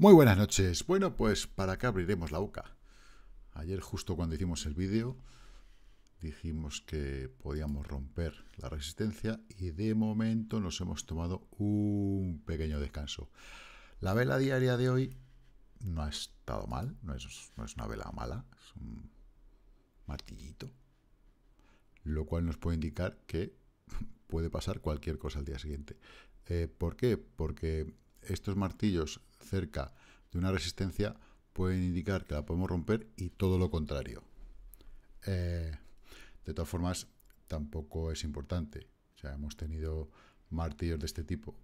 Muy buenas noches. Bueno, pues para qué abriremos la boca. Ayer justo cuando hicimos el vídeo dijimos que podíamos romper la resistencia y de momento nos hemos tomado un pequeño descanso. La vela diaria de hoy no ha estado mal, no es, una vela mala, es un martillito, lo cual nos puede indicar que puede pasar cualquier cosa al día siguiente. Eh, ¿Por qué? Porque estos martillos cerca de una resistencia pueden indicar que la podemos romper y todo lo contrario. Eh, de todas formas, tampoco es importante. O sea, hemos tenido martillos de este tipo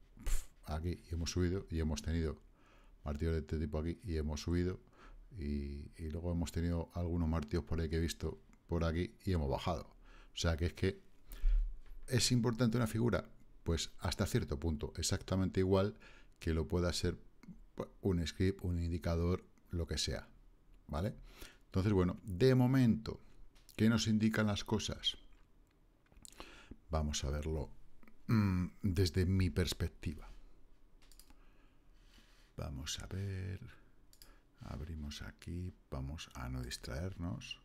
aquí y hemos subido y hemos tenido martillos de este tipo aquí y hemos subido y, y luego hemos tenido algunos martillos por ahí que he visto por aquí y hemos bajado. O sea, que es que es importante una figura, pues hasta cierto punto, exactamente igual que lo pueda ser un script, un indicador, lo que sea. ¿Vale? Entonces, bueno, de momento, ¿qué nos indican las cosas? Vamos a verlo mm, desde mi perspectiva. Vamos a ver. Abrimos aquí. Vamos a no distraernos.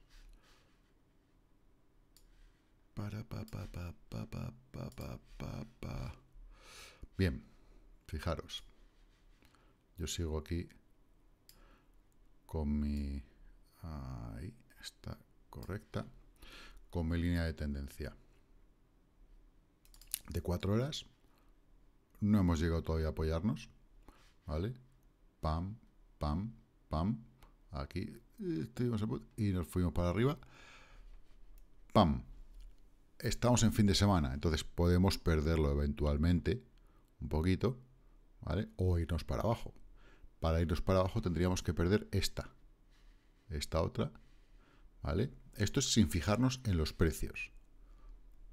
Bien, fijaros. Yo sigo aquí con mi... está correcta. Con mi línea de tendencia de 4 horas. No hemos llegado todavía a apoyarnos. ¿Vale? Pam, pam, pam. Aquí estuvimos y nos fuimos para arriba. Pam. Estamos en fin de semana, entonces podemos perderlo eventualmente un poquito, ¿vale? O irnos para abajo. Para irnos para abajo tendríamos que perder esta, esta otra, ¿vale? Esto es sin fijarnos en los precios.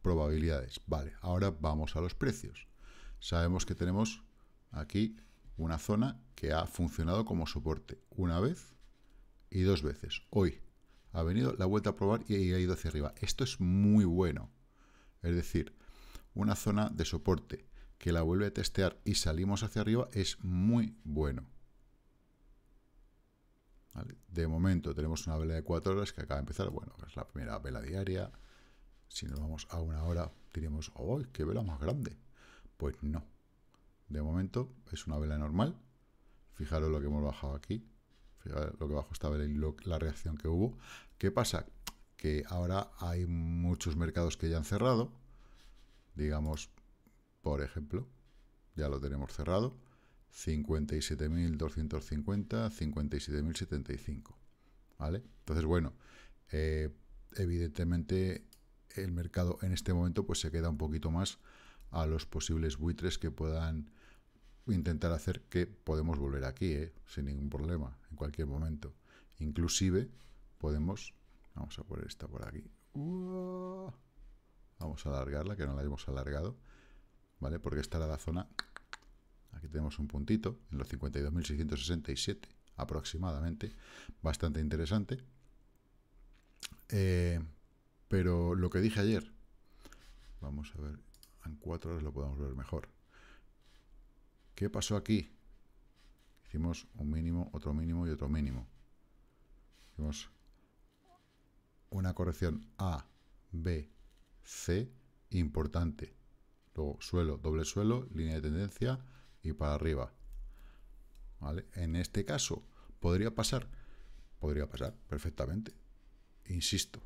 Probabilidades, vale. Ahora vamos a los precios. Sabemos que tenemos aquí una zona que ha funcionado como soporte una vez y dos veces. Hoy ha venido, la vuelta a probar y ha ido hacia arriba. Esto es muy bueno. Es decir, una zona de soporte que la vuelve a testear y salimos hacia arriba es muy bueno. De momento tenemos una vela de cuatro horas que acaba de empezar, bueno, es la primera vela diaria. Si nos vamos a una hora, diríamos, ¡oh, qué vela más grande! Pues no. De momento es una vela normal. Fijaros lo que hemos bajado aquí. Fijaros lo que bajó esta vela y la reacción que hubo. ¿Qué pasa? Que ahora hay muchos mercados que ya han cerrado. Digamos, por ejemplo, ya lo tenemos cerrado. 57.250, 57.075. ¿Vale? Entonces, bueno, eh, evidentemente el mercado en este momento pues se queda un poquito más a los posibles buitres que puedan intentar hacer que podemos volver aquí, ¿eh? sin ningún problema, en cualquier momento. Inclusive podemos... Vamos a poner esta por aquí. Vamos a alargarla, que no la hemos alargado. ¿Vale? Porque esta era la zona tenemos un puntito, en los 52.667 aproximadamente, bastante interesante. Eh, pero lo que dije ayer, vamos a ver, en cuatro horas lo podemos ver mejor. ¿Qué pasó aquí? Hicimos un mínimo, otro mínimo y otro mínimo. Hicimos una corrección A, B, C importante. Luego suelo, doble suelo, línea de tendencia, y para arriba. ¿Vale? En este caso, ¿podría pasar? Podría pasar perfectamente. Insisto.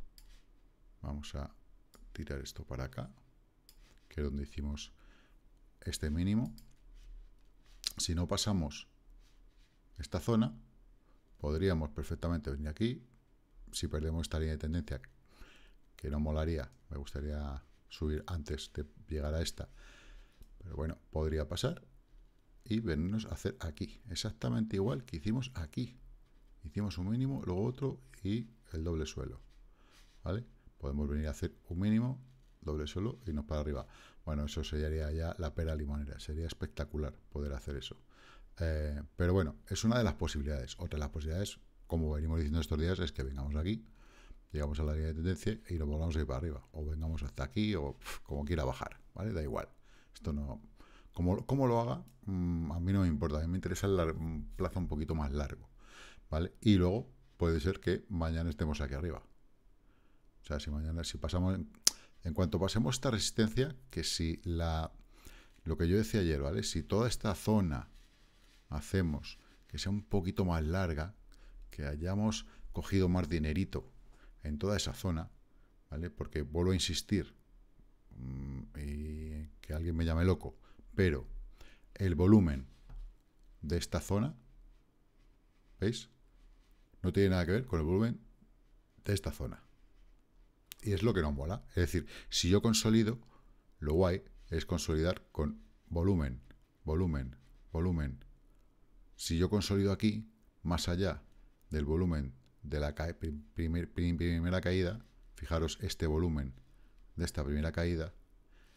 Vamos a tirar esto para acá, que es donde hicimos este mínimo. Si no pasamos esta zona, podríamos perfectamente venir aquí. Si perdemos esta línea de tendencia, que no molaría, me gustaría subir antes de llegar a esta. Pero bueno, podría pasar y venirnos a hacer aquí. Exactamente igual que hicimos aquí. Hicimos un mínimo, luego otro y el doble suelo. ¿Vale? Podemos venir a hacer un mínimo, doble suelo y nos para arriba. Bueno, eso sería ya la pera limonera. Sería espectacular poder hacer eso. Eh, pero bueno, es una de las posibilidades. Otra de las posibilidades, como venimos diciendo estos días, es que vengamos aquí, llegamos a la línea de tendencia y nos volvamos a ir para arriba. O vengamos hasta aquí o como quiera bajar. ¿Vale? Da igual. Esto no, ¿Cómo lo haga, mm, a mí no me importa, a mí me interesa el plazo un poquito más largo, ¿vale? Y luego puede ser que mañana estemos aquí arriba. O sea, si mañana, si pasamos, en, cuanto pasemos esta resistencia, que si la, lo que yo decía ayer, ¿vale? Si toda esta zona hacemos que sea un poquito más larga, que hayamos cogido más dinerito en toda esa zona, ¿vale? Porque vuelvo a insistir, mm, y que alguien me llame loco, pero el volumen de esta zona, ¿veis? No tiene nada que ver con el volumen de esta zona. Y es lo que no mola. Es decir, si yo consolido, lo guay es consolidar con volumen, volumen, volumen. Si yo consolido aquí, más allá del volumen de la primera caída, fijaros este volumen de esta primera caída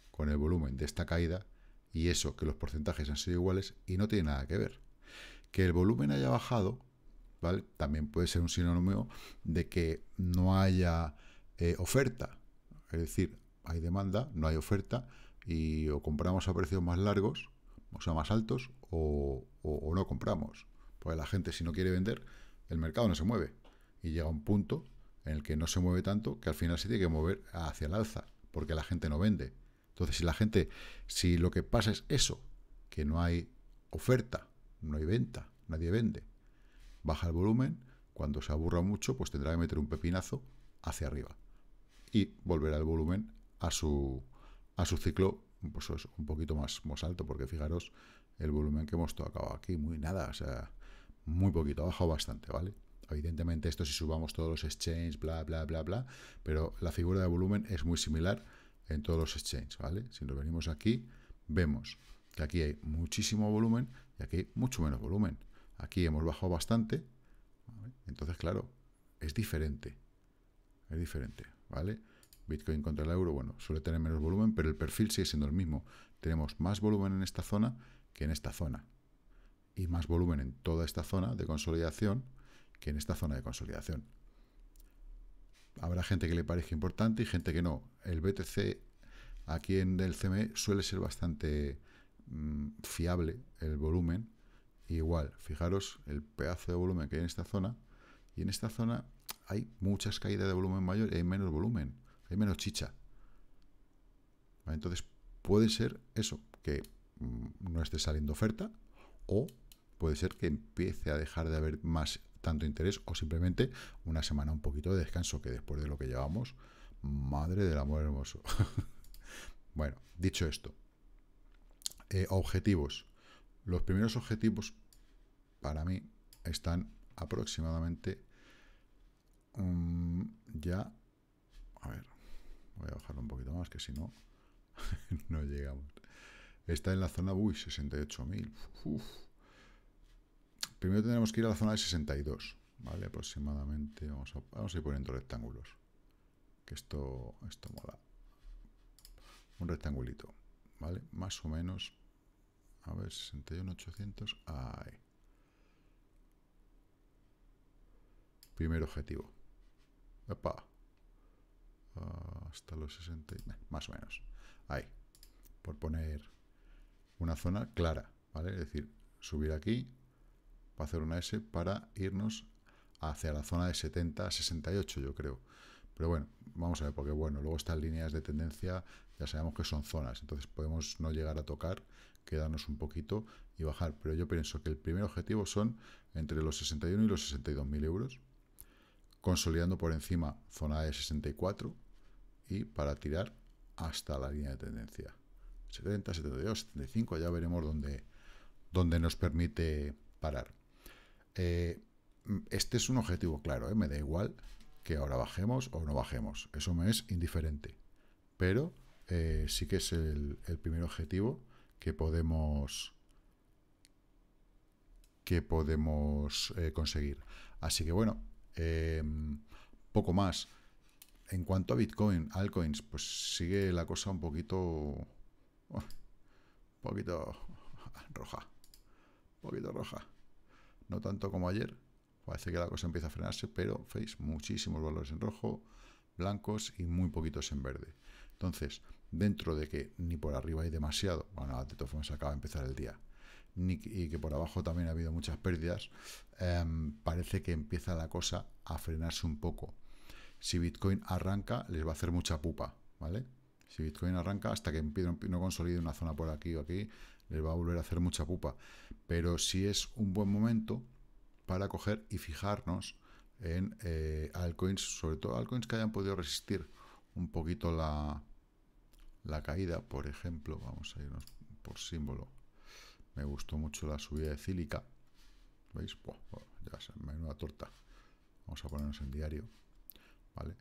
con el volumen de esta caída, y eso que los porcentajes han sido iguales y no tiene nada que ver. Que el volumen haya bajado, ¿vale? También puede ser un sinónimo de que no haya eh, oferta. Es decir, hay demanda, no hay oferta y o compramos a precios más largos, o sea, más altos, o, o no compramos. Pues la gente si no quiere vender, el mercado no se mueve. Y llega un punto en el que no se mueve tanto que al final se tiene que mover hacia el alza, porque la gente no vende. Entonces, si la gente, si lo que pasa es eso, que no hay oferta, no hay venta, nadie vende, baja el volumen, cuando se aburra mucho, pues tendrá que meter un pepinazo hacia arriba y volverá el volumen a su, a su ciclo pues un poquito más, más alto, porque fijaros el volumen que hemos tocado aquí, muy nada, o sea, muy poquito, ha bajado bastante, ¿vale? Evidentemente esto si subamos todos los exchanges, bla, bla, bla, bla, pero la figura de volumen es muy similar en todos los exchanges, ¿vale? Si nos venimos aquí, vemos que aquí hay muchísimo volumen y aquí hay mucho menos volumen. Aquí hemos bajado bastante, entonces, claro, es diferente. Es diferente, ¿vale? Bitcoin contra el euro, bueno, suele tener menos volumen, pero el perfil sigue siendo el mismo. Tenemos más volumen en esta zona que en esta zona. Y más volumen en toda esta zona de consolidación que en esta zona de consolidación. Habrá gente que le parezca importante y gente que no. El BTC aquí en el CME suele ser bastante mm, fiable el volumen. Igual, fijaros el pedazo de volumen que hay en esta zona. Y en esta zona hay muchas caídas de volumen mayor y hay menos volumen, hay menos chicha. Entonces puede ser eso, que mm, no esté saliendo oferta o puede ser que empiece a dejar de haber más tanto interés o simplemente una semana un poquito de descanso, que después de lo que llevamos, madre del amor hermoso. bueno, dicho esto, eh, objetivos. Los primeros objetivos para mí están aproximadamente mm, ya... A ver, voy a bajarlo un poquito más, que si no, no llegamos. Está en la zona, uy, 68.000. Primero tenemos que ir a la zona de 62, ¿vale? Aproximadamente, vamos a, ir poniendo rectángulos. Que esto, esto mola. Un rectangulito, ¿vale? Más o menos, a ver, 61, 800, ahí. Primer objetivo. Hasta los 60, más o menos. Ahí. Por poner una zona clara, ¿vale? Es decir, subir aquí, para hacer una S para irnos hacia la zona de 70 a 68, yo creo. Pero bueno, vamos a ver, porque bueno, luego estas líneas de tendencia ya sabemos que son zonas, entonces podemos no llegar a tocar, quedarnos un poquito y bajar. Pero yo pienso que el primer objetivo son entre los 61 y los 62 mil euros, consolidando por encima zona de 64 y para tirar hasta la línea de tendencia. 70, 72, 75, ya veremos dónde, dónde nos permite parar. Eh, este es un objetivo claro, ¿eh? me da igual que ahora bajemos o no bajemos, eso me es indiferente, pero eh, sí que es el, el, primer objetivo que podemos que podemos conseguir. Así que bueno, em, poco más. En cuanto a Bitcoin, altcoins, pues sigue la cosa un poquito... Un poquito roja. Un poquito roja no tanto como ayer. Parece que la cosa empieza a frenarse, pero veis muchísimos valores en rojo, blancos y muy poquitos en verde. Entonces, dentro de que ni por arriba hay demasiado, bueno, de todas se acaba de empezar el día, ni, y que por abajo también ha habido muchas pérdidas, em, parece que empieza la cosa a frenarse un poco. Si Bitcoin arranca, les va a hacer mucha pupa, ¿vale? Si Bitcoin arranca, hasta que no consolide una zona por aquí o aquí, les va a volver a hacer mucha pupa pero sí es un buen momento para coger y fijarnos en eh, altcoins, sobre todo altcoins que hayan podido resistir un poquito la, caída, por ejemplo, vamos a irnos por símbolo, me gustó mucho la subida de Cílica, ¿veis? ya se me una torta, vamos a ponernos en diario, ¿vale?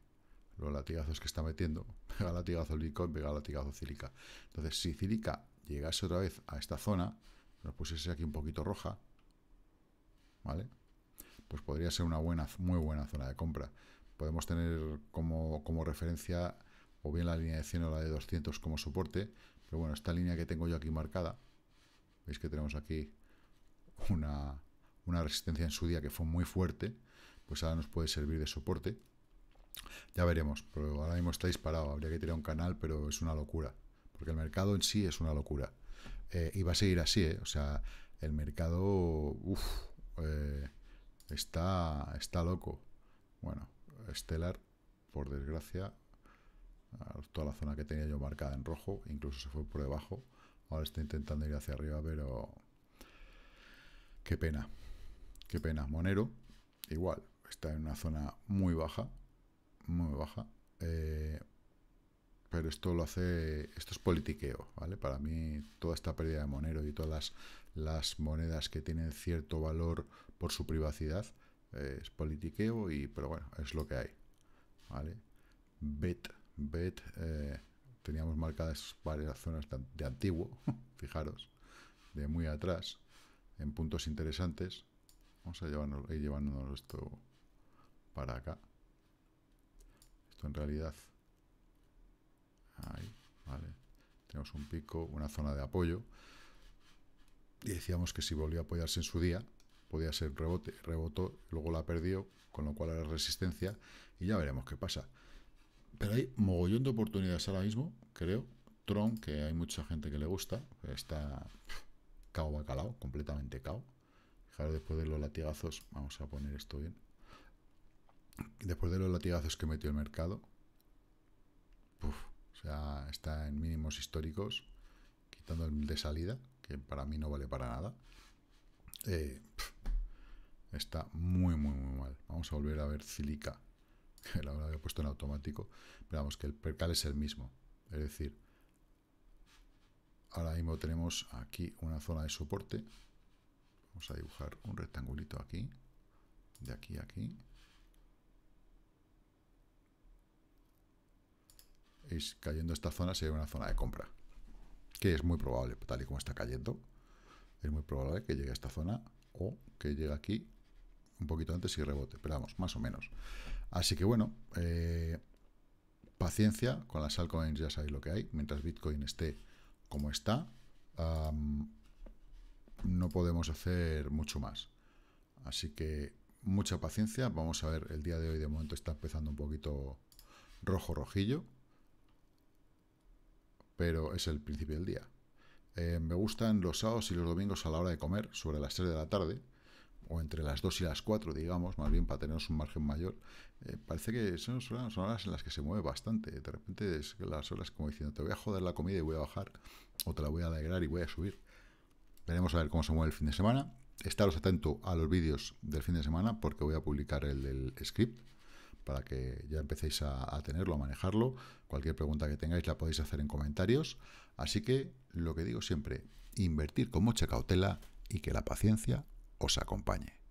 Los latigazos que está metiendo, pega latigazo Bitcoin, pega latigazo Cílica, entonces si Cílica llegase otra vez a esta zona, nos pusiese aquí un poquito roja, ¿vale? Pues podría ser una buena, muy buena zona de compra. Podemos tener como, referencia o bien la línea de 100 o la de 200 como soporte, pero bueno, esta línea que tengo yo aquí marcada, veis que tenemos aquí una, una resistencia en su día que fue muy fuerte, pues ahora nos puede servir de soporte. Ya veremos, pero ahora mismo está disparado, habría que tirar un canal, pero es una locura, porque el mercado en sí es una locura. Eh, iba y va a seguir así, eh. O sea, el mercado eh, está, está loco. Bueno, Stellar, por desgracia, toda la zona que tenía yo marcada en rojo, incluso se fue por debajo. Ahora está intentando ir hacia arriba, pero qué pena. Qué pena. Monero, igual, está en una zona muy baja, muy baja. Eh, pero esto lo hace, esto es politiqueo, ¿vale? Para mí toda esta pérdida de Monero y todas las, monedas que tienen cierto valor por su privacidad eh, es politiqueo y, pero bueno, es lo que hay, ¿vale? Bet, bet, eh, teníamos marcadas varias zonas de, antiguo, fijaros, de muy atrás, en puntos interesantes. Vamos a llevarnos, ir llevándonos esto para acá. Esto en realidad Ahí, vale. Tenemos un pico, una zona de apoyo. Y decíamos que si volvió a apoyarse en su día, podía ser rebote, rebotó, luego la perdió, con lo cual era resistencia. Y ya veremos qué pasa. Pero hay mogollón de oportunidades ahora mismo, creo. Tron, que hay mucha gente que le gusta, está cao bacalao, completamente cao. Fijaros, después de los latigazos, vamos a poner esto bien. Después de los latigazos que metió el mercado, está en mínimos históricos, quitando el de salida, que para mí no vale para nada. Eh, está muy, muy, muy mal. Vamos a volver a ver Cílica. que la había puesto en automático. Veamos que el percal es el mismo. Es decir, ahora mismo tenemos aquí una zona de soporte. Vamos a dibujar un rectangulito aquí, de aquí a aquí. es cayendo esta zona sería una zona de compra. Que es muy probable, tal y como está cayendo, es muy probable que llegue a esta zona o que llegue aquí un poquito antes y rebote, pero vamos, más o menos. Así que bueno, eh, paciencia con las altcoins, ya sabéis lo que hay, mientras Bitcoin esté como está, no podemos hacer mucho más. Así que mucha paciencia, vamos a ver, el día de hoy de momento está empezando un poquito rojo rojillo, pero es el principio del día. Eh, me gustan los sábados y los domingos a la hora de comer, sobre las 3 de la tarde, o entre las 2 y las 4, digamos, más bien para tener un margen mayor. Eh, parece que son, horas en las que se mueve bastante. De repente es las horas como diciendo, te voy a joder la comida y voy a bajar, o te la voy a alegrar y voy a subir. Veremos a ver cómo se mueve el fin de semana. Estaros atento a los vídeos del fin de semana porque voy a publicar el del script para que ya empecéis a, a, tenerlo, a manejarlo. Cualquier pregunta que tengáis la podéis hacer en comentarios. Así que lo que digo siempre, invertir con mucha cautela y que la paciencia os acompañe.